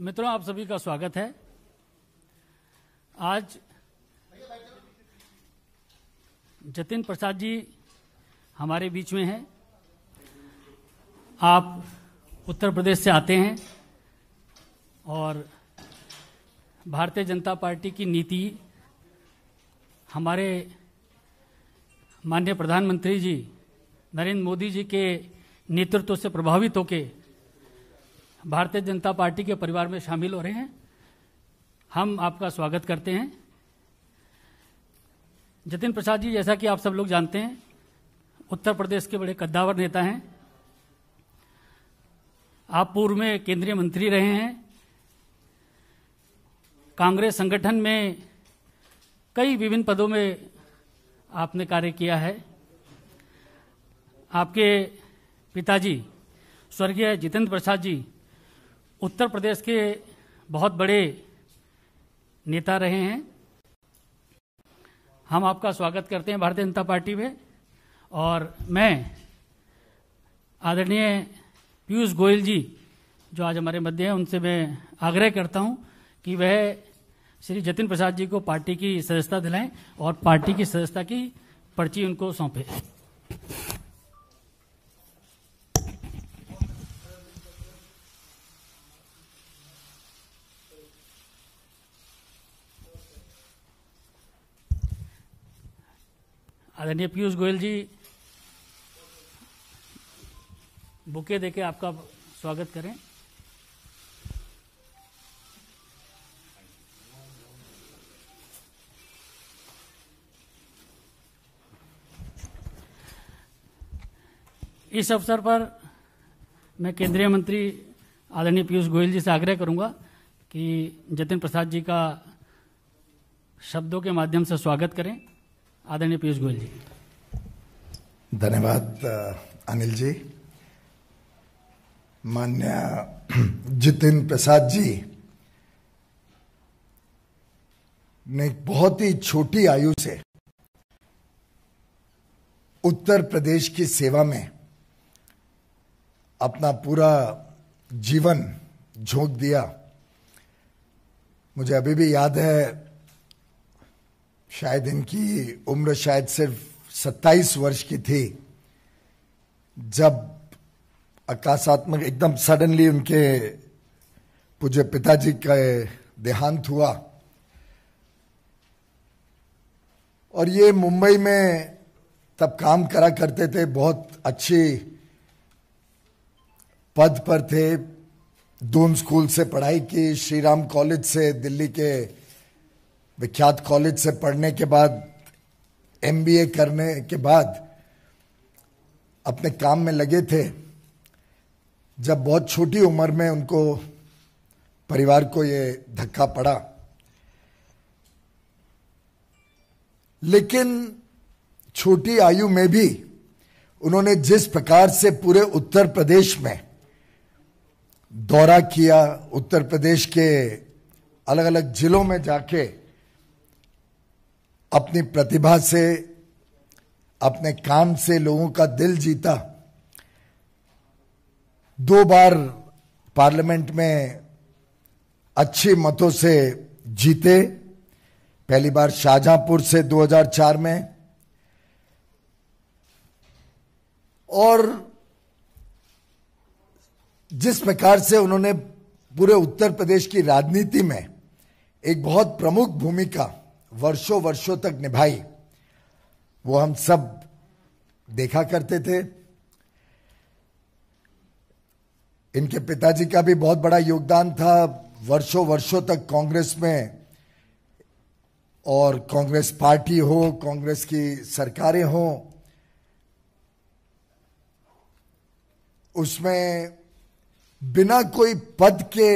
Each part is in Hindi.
मित्रों आप सभी का स्वागत है आज जतिन प्रसाद जी हमारे बीच में हैं आप उत्तर प्रदेश से आते हैं और भारतीय जनता पार्टी की नीति हमारे माननीय प्रधानमंत्री जी नरेंद्र मोदी जी के नेतृत्व से प्रभावित होकर भारतीय जनता पार्टी के परिवार में शामिल हो रहे हैं हम आपका स्वागत करते हैं जतिन प्रसाद जी जैसा कि आप सब लोग जानते हैं उत्तर प्रदेश के बड़े कद्दावर नेता हैं आप पूर्व में केंद्रीय मंत्री रहे हैं कांग्रेस संगठन में कई विभिन्न पदों में आपने कार्य किया है आपके पिताजी स्वर्गीय जितेंद्र प्रसाद जी उत्तर प्रदेश के बहुत बड़े नेता रहे हैं हम आपका स्वागत करते हैं भारतीय जनता पार्टी में और मैं आदरणीय पीयूष गोयल जी जो आज हमारे मध्य हैं उनसे मैं आग्रह करता हूं कि वह श्री जतिन प्रसाद जी को पार्टी की सदस्यता दिलाएं और पार्टी की सदस्यता की पर्ची उनको सौंपे आदरणीय पीयूष गोयल जी बुके देके आपका स्वागत करें इस अवसर पर मैं केंद्रीय मंत्री आदरणीय पीयूष गोयल जी से आग्रह करूंगा कि जतिन प्रसाद जी का शब्दों के माध्यम से स्वागत करें आदरणीय पीयूष गोयल जी धन्यवाद अनिल जी मान्य जितिन प्रसाद जी ने बहुत ही छोटी आयु से उत्तर प्रदेश की सेवा में अपना पूरा जीवन झोंक दिया मुझे अभी भी याद है शायद इनकी उम्र शायद सिर्फ सत्ताईस वर्ष की थी जब आकाशात्मक एकदम सडनली उनके पूज्य पिताजी का देहांत हुआ और ये मुंबई में तब काम करा करते थे बहुत अच्छी पद पर थे दून स्कूल से पढ़ाई की श्री राम कॉलेज से दिल्ली के विख्यात कॉलेज से पढ़ने के बाद एमबीए करने के बाद अपने काम में लगे थे जब बहुत छोटी उम्र में उनको परिवार को ये धक्का पड़ा लेकिन छोटी आयु में भी उन्होंने जिस प्रकार से पूरे उत्तर प्रदेश में दौरा किया उत्तर प्रदेश के अलग अलग जिलों में जाके अपनी प्रतिभा से अपने काम से लोगों का दिल जीता दो बार पार्लियामेंट में अच्छे मतों से जीते पहली बार शाहजहांपुर से 2004 में और जिस प्रकार से उन्होंने पूरे उत्तर प्रदेश की राजनीति में एक बहुत प्रमुख भूमिका वर्षों वर्षों तक निभाई वो हम सब देखा करते थे इनके पिताजी का भी बहुत बड़ा योगदान था वर्षों वर्षों तक कांग्रेस में और कांग्रेस पार्टी हो कांग्रेस की सरकारें हों उसमें बिना कोई पद के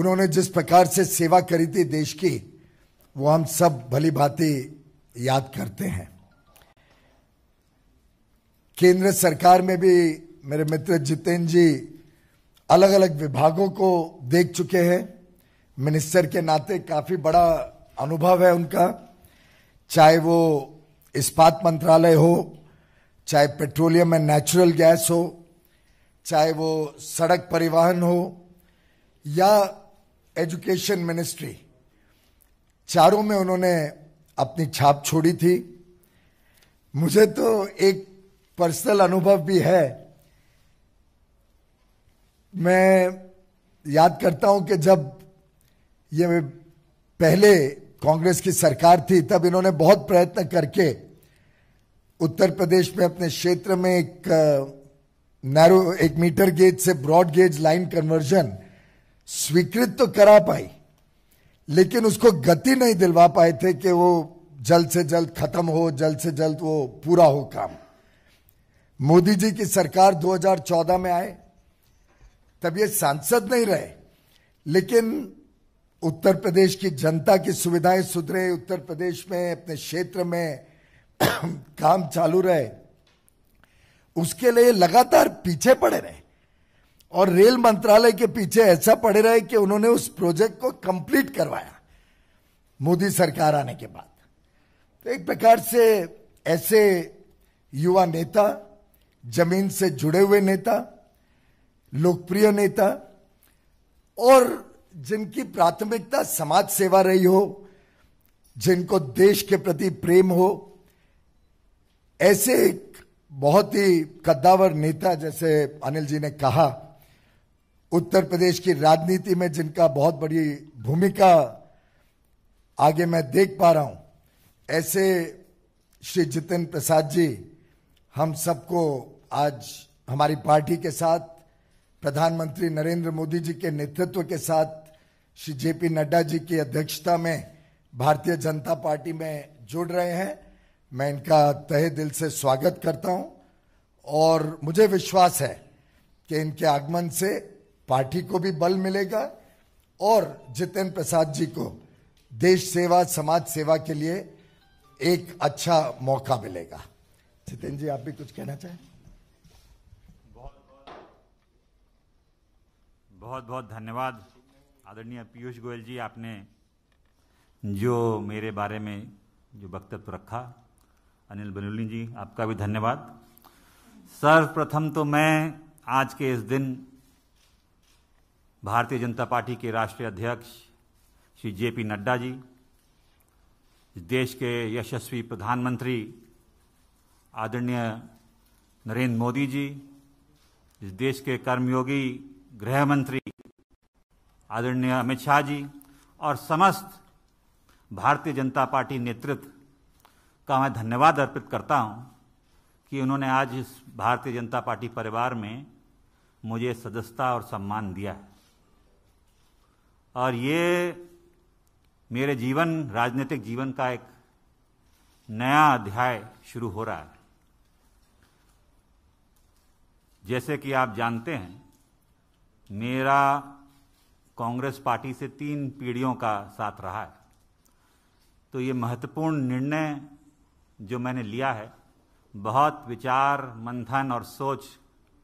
उन्होंने जिस प्रकार से सेवा करी थी देश की वो हम सब भली भांति याद करते हैं केंद्र सरकार में भी मेरे मित्र जितेंद्र जी अलग अलग विभागों को देख चुके हैं मिनिस्टर के नाते काफ़ी बड़ा अनुभव है उनका चाहे वो इस्पात मंत्रालय हो चाहे पेट्रोलियम एंड नेचुरल गैस हो चाहे वो सड़क परिवहन हो या एजुकेशन मिनिस्ट्री चारों में उन्होंने अपनी छाप छोड़ी थी मुझे तो एक पर्सनल अनुभव भी है मैं याद करता हूं कि जब ये पहले कांग्रेस की सरकार थी तब इन्होंने बहुत प्रयत्न करके उत्तर प्रदेश में अपने क्षेत्र में एक नैरो एक मीटर गेज से ब्रॉड गेज लाइन कन्वर्जन स्वीकृत तो करा पाई लेकिन उसको गति नहीं दिलवा पाए थे कि वो जल्द से जल्द खत्म हो जल्द से जल्द वो पूरा हो काम मोदी जी की सरकार 2014 में आए तब ये सांसद नहीं रहे लेकिन उत्तर प्रदेश की जनता की सुविधाएं सुधरे उत्तर प्रदेश में अपने क्षेत्र में काम चालू रहे उसके लिए लगातार पीछे पड़े रहे और रेल मंत्रालय के पीछे ऐसा पड़े रहे कि उन्होंने उस प्रोजेक्ट को कंप्लीट करवाया मोदी सरकार आने के बाद तो एक प्रकार से ऐसे युवा नेता जमीन से जुड़े हुए नेता लोकप्रिय नेता और जिनकी प्राथमिकता समाज सेवा रही हो जिनको देश के प्रति प्रेम हो ऐसे एक बहुत ही कद्दावर नेता जैसे अनिल जी ने कहा उत्तर प्रदेश की राजनीति में जिनका बहुत बड़ी भूमिका आगे मैं देख पा रहा हूं ऐसे श्री जितिन प्रसाद जी हम सबको आज हमारी पार्टी के साथ प्रधानमंत्री नरेंद्र मोदी जी के नेतृत्व के साथ श्री जे पी नड्डा जी की अध्यक्षता में भारतीय जनता पार्टी में जुड़ रहे हैं मैं इनका तहे दिल से स्वागत करता हूं और मुझे विश्वास है कि इनके आगमन से पार्टी को भी बल मिलेगा और जितेंद्र प्रसाद जी को देश सेवा समाज सेवा के लिए एक अच्छा मौका मिलेगा जितेंद्र जी आप भी कुछ कहना चाहें बहुत बहुत धन्यवाद आदरणीय पीयूष गोयल जी आपने जो मेरे बारे में जो वक्तव्य रखा अनिल बनुली जी आपका भी धन्यवाद सर्वप्रथम तो मैं आज के इस दिन भारतीय जनता पार्टी के राष्ट्रीय अध्यक्ष श्री जे पी नड्डा जी देश के यशस्वी प्रधानमंत्री आदरणीय नरेंद्र मोदी जी इस देश के कर्मयोगी गृह मंत्री आदरणीय अमित शाह जी और समस्त भारतीय जनता पार्टी नेतृत्व का मैं धन्यवाद अर्पित करता हूं कि उन्होंने आज इस भारतीय जनता पार्टी परिवार में मुझे सदस्यता और सम्मान दिया है और ये मेरे जीवन राजनीतिक जीवन का एक नया अध्याय शुरू हो रहा है जैसे कि आप जानते हैं मेरा कांग्रेस पार्टी से तीन पीढ़ियों का साथ रहा है तो ये महत्वपूर्ण निर्णय जो मैंने लिया है बहुत विचार मंथन और सोच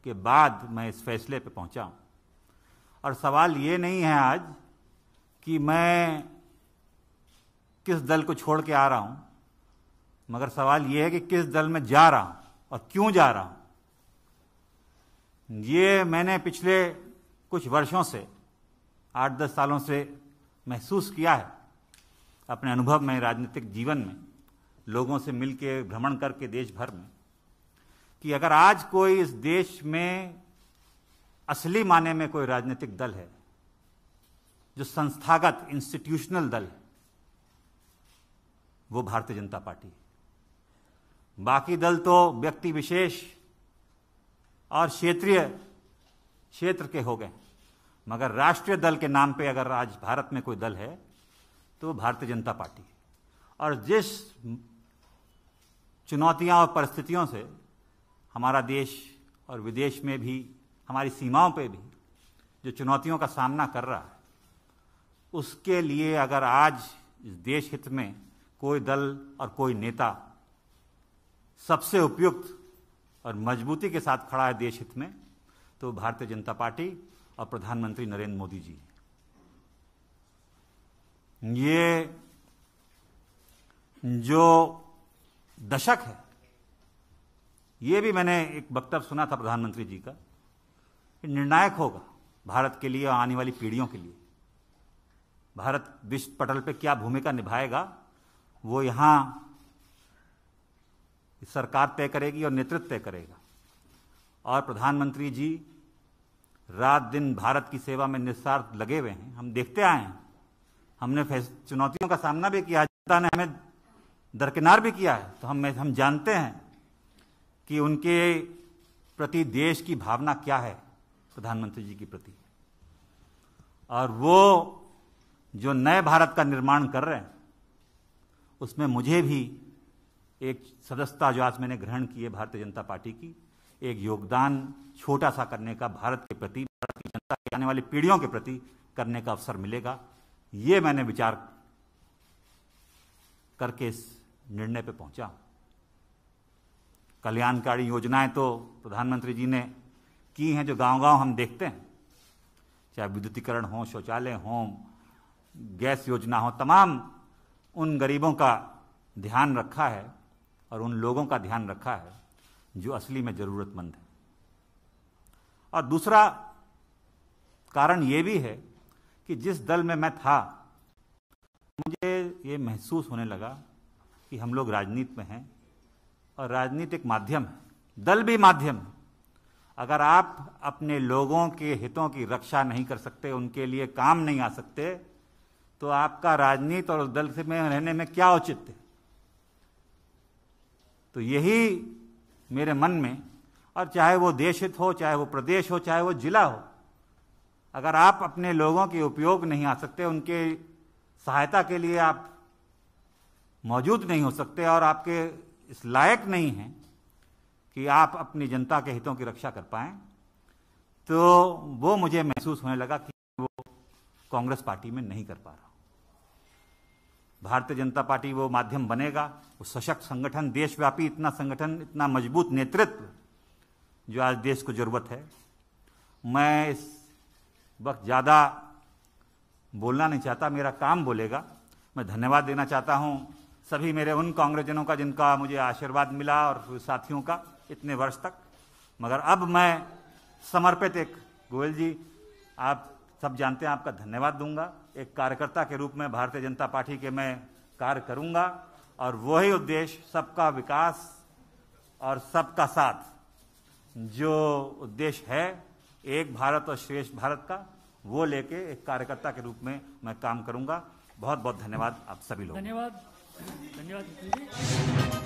के बाद मैं इस फैसले पे पहुंचा हूं और सवाल ये नहीं है आज कि मैं किस दल को छोड़ के आ रहा हूं मगर सवाल यह है कि किस दल में जा रहा हूं और क्यों जा रहा हूं ये मैंने पिछले कुछ वर्षों से आठ दस सालों से महसूस किया है अपने अनुभव में राजनीतिक जीवन में लोगों से मिलके भ्रमण करके देश भर में कि अगर आज कोई इस देश में असली माने में कोई राजनीतिक दल है जो संस्थागत इंस्टीट्यूशनल दल है वो भारतीय जनता पार्टी है बाकी दल तो व्यक्ति विशेष और क्षेत्रीय क्षेत्र के हो गए मगर राष्ट्रीय दल के नाम पे अगर आज भारत में कोई दल है तो वो भारतीय जनता पार्टी है और जिस चुनौतियां और परिस्थितियों से हमारा देश और विदेश में भी हमारी सीमाओं पे भी जो चुनौतियों का सामना कर रहा है उसके लिए अगर आज इस देश हित में कोई दल और कोई नेता सबसे उपयुक्त और मजबूती के साथ खड़ा है देश हित में तो भारतीय जनता पार्टी और प्रधानमंत्री नरेंद्र मोदी जी ये जो दशक है ये भी मैंने एक वक्तव्य सुना था प्रधानमंत्री जी का निर्णायक होगा भारत के लिए और आने वाली पीढ़ियों के लिए भारत विश्व पटल पर क्या भूमिका निभाएगा वो यहाँ सरकार तय करेगी और नेतृत्व तय करेगा और प्रधानमंत्री जी रात दिन भारत की सेवा में निस्वार्थ लगे हुए हैं हम देखते आए हैं हमने चुनौतियों का सामना भी किया जनता ने हमें दरकिनार भी किया है तो हम हम जानते हैं कि उनके प्रति देश की भावना क्या है प्रधानमंत्री जी के प्रति और वो जो नए भारत का निर्माण कर रहे हैं उसमें मुझे भी एक सदस्यता जो आज मैंने ग्रहण की है भारतीय जनता पार्टी की एक योगदान छोटा सा करने का भारत के प्रति भारत की जनता आने वाली पीढ़ियों के प्रति करने का अवसर मिलेगा ये मैंने विचार करके इस निर्णय पे पहुंचा कल्याणकारी योजनाएं तो प्रधानमंत्री जी ने की हैं जो गांव गांव हम देखते हैं चाहे विद्युतीकरण हो शौचालय हों गैस योजना हो तमाम उन गरीबों का ध्यान रखा है और उन लोगों का ध्यान रखा है जो असली में ज़रूरतमंद है और दूसरा कारण ये भी है कि जिस दल में मैं था मुझे ये महसूस होने लगा कि हम लोग राजनीति में हैं और राजनीति एक माध्यम है दल भी माध्यम है अगर आप अपने लोगों के हितों की रक्षा नहीं कर सकते उनके लिए काम नहीं आ सकते तो आपका राजनीति और दल से में रहने में क्या उचित है तो यही मेरे मन में और चाहे वो देश हित हो चाहे वो प्रदेश हो चाहे वो जिला हो अगर आप अपने लोगों के उपयोग नहीं आ सकते उनके सहायता के लिए आप मौजूद नहीं हो सकते और आपके इस लायक नहीं हैं कि आप अपनी जनता के हितों की रक्षा कर पाएं तो वो मुझे महसूस होने लगा कि वो कांग्रेस पार्टी में नहीं कर पा रहा भारतीय जनता पार्टी वो माध्यम बनेगा वो सशक्त संगठन देशव्यापी इतना संगठन इतना मजबूत नेतृत्व जो आज देश को ज़रूरत है मैं इस वक्त ज़्यादा बोलना नहीं चाहता मेरा काम बोलेगा मैं धन्यवाद देना चाहता हूँ सभी मेरे उन कांग्रेसजनों का जिनका मुझे आशीर्वाद मिला और साथियों का इतने वर्ष तक मगर अब मैं समर्पित एक गोयल जी आप सब जानते हैं आपका धन्यवाद दूंगा एक कार्यकर्ता के रूप में भारतीय जनता पार्टी के मैं कार्य करूंगा और वही उद्देश्य सबका विकास और सबका साथ जो उद्देश्य है एक भारत और श्रेष्ठ भारत का वो लेके एक कार्यकर्ता के रूप में मैं काम करूंगा बहुत बहुत धन्यवाद आप सभी लोग धन्यवाद धन्यवाद